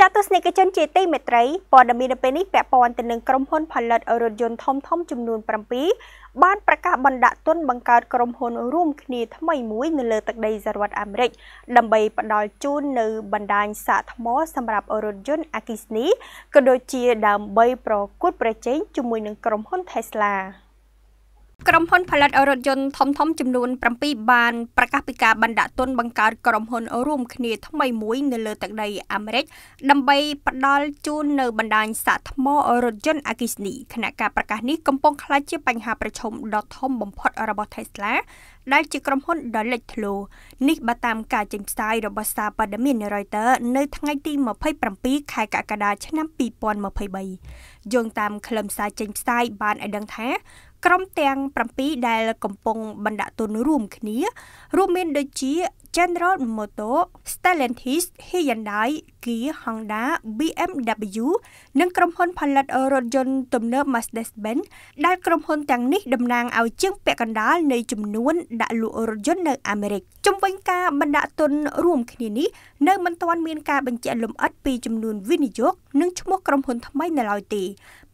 ចាក់ទស្សនិកជនជាទីមេត្រីព័ត៌មាននៅពេលនេះពាក់ព័ន្ធទៅនឹងក្រុមហ៊ុនផលិតរថយន្តធំធំចំនួន7បានប្រកាសបណ្ដាក់ទុនបង្កើតក្រុមហ៊ុនរួមគ្នាថ្មីមួយនៅលើទឹកដីសហរដ្ឋអាមេរិកដើម្បីផ្ដល់ជូននៅបណ្ដាញសាកថ្មសម្រាប់រថយន្តអគ្គិសនីក៏ដូចជាដើម្បីប្រកួតប្រជែងជាមួយនឹងក្រុមហ៊ុន Tesla ក្រុមហ៊ុនផលិតរថយន្តធំៗចំនួន7បានប្រកាសពីការបណ្ដាក់ទុនបង្កើតក្រុមហ៊ុន រួមគ្នាថ្មីមួយនៅលើទឹកដីអាមេរិកដើម្បីផ្ដល់ជូននៅបណ្ដាញសាកថ្មរថយន្តអគ្គិសនីគណៈការប្រកាសនេះកំពុងក្លាយជាបញ្ហាប្រឈមដ៏ធំបំផុតរបស់ Tesla ដែលជាក្រុមហ៊ុនដ៏លេចធ្លោនេះបើតាមការចេញផ្សាយរបស់សារព័ត៌មាន Reuters នៅថ្ងៃទី27ខែកក្កដាឆ្នាំ2023យោងតាមខ្លឹមសារចេញផ្សាយបានឲ្យដឹងថាក្រុមទាំង7ដែលកំពុងបណ្ដាក់ទុនរួមគ្នា រួមមានដូចជា General Motors, Stellantis, Hyundai, Kia, Honda, BMW និងក្រុមហ៊ុនផលិតរថយន្តទំនើប Mercedes-Benz ដែលក្រុមហ៊ុនទាំងនេះតំណាងឲ្យជាងពាក់កណ្ដាលនៃចំនួនដាក់លក់រថយន្តនៅ អាមេរិកជំវិញការបណ្ដាក់ទុនរួមគ្នានេះនៅមិនទាន់មានការបញ្ជាក់លម្អិតពីចំនួនវិនិយោគនិងឈ្មោះក្រុមហ៊ុនថ្មីនៅឡើយទេ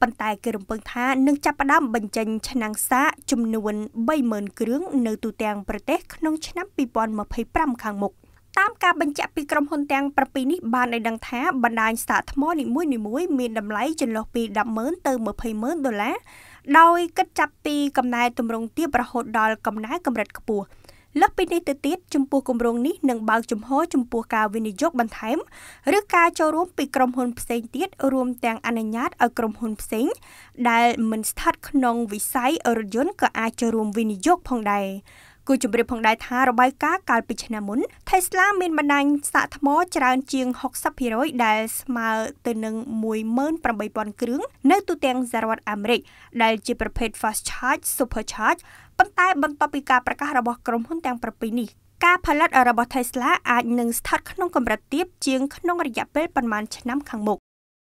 ប៉ុន្តែគេរំពឹងថានឹងចាប់ផ្ដើមបញ្ចេញឆ្នាំងសាកចំនួន30,000គ្រឿងនៅទូទាំងប្រទេសក្នុងឆ្នាំ2025ខាងមុខតាមការបញ្ជាក់ពីក្រុមហ៊ុនទាំង7នេះបានឲ្យដឹងថាបណ្ដាញស្តាកថ្មនីមួយៗមានតម្លៃចន្លោះពី100000ទៅ200,000ដុល្លារដោយគិតចាប់ពីកំណែទម្រង់ទាបរហូតដល់កំណែកម្រិតខ្ពស់លើសពីនេះទៅទៀតចំពោះគម្រោងនេះនឹងបើកចំហចំពោះការវិនិយោគបន្ថែមឬការចូលរួមពីក្រុមហ៊ុនផ្សេងទៀតរួមទាំងអនុញ្ញាតឲ្យក្រុមហ៊ុនផ្សេង ដែលមិនស្ថិតក្នុងវិស័យរថយន្តក៏អាចចូលរួមវិនិយោគផងដែរគូជម្រាបផងដែរថារបាយការណ៍កាលពីឆ្នាំមុន Tesla មានបណ្ដាញសាកថ្មច្រើនជាង60%ដែលស្មើទៅនឹង18,000គ្រឿងនៅទូទាំងសហរដ្ឋអាមេរិកដែលជាប្រភេទ Fast Charge Super Charge ប៉ុន្តែបន្ទាប់ពីការប្រកាសរបស់ក្រុមហ៊ុនទាំង7នេះការផលិតរបស់ Tesla អាចនឹងស្ថិតក្នុងកម្រិតទាបជាងក្នុងរយៈពេលប្រមាណឆ្នាំខាងមុខ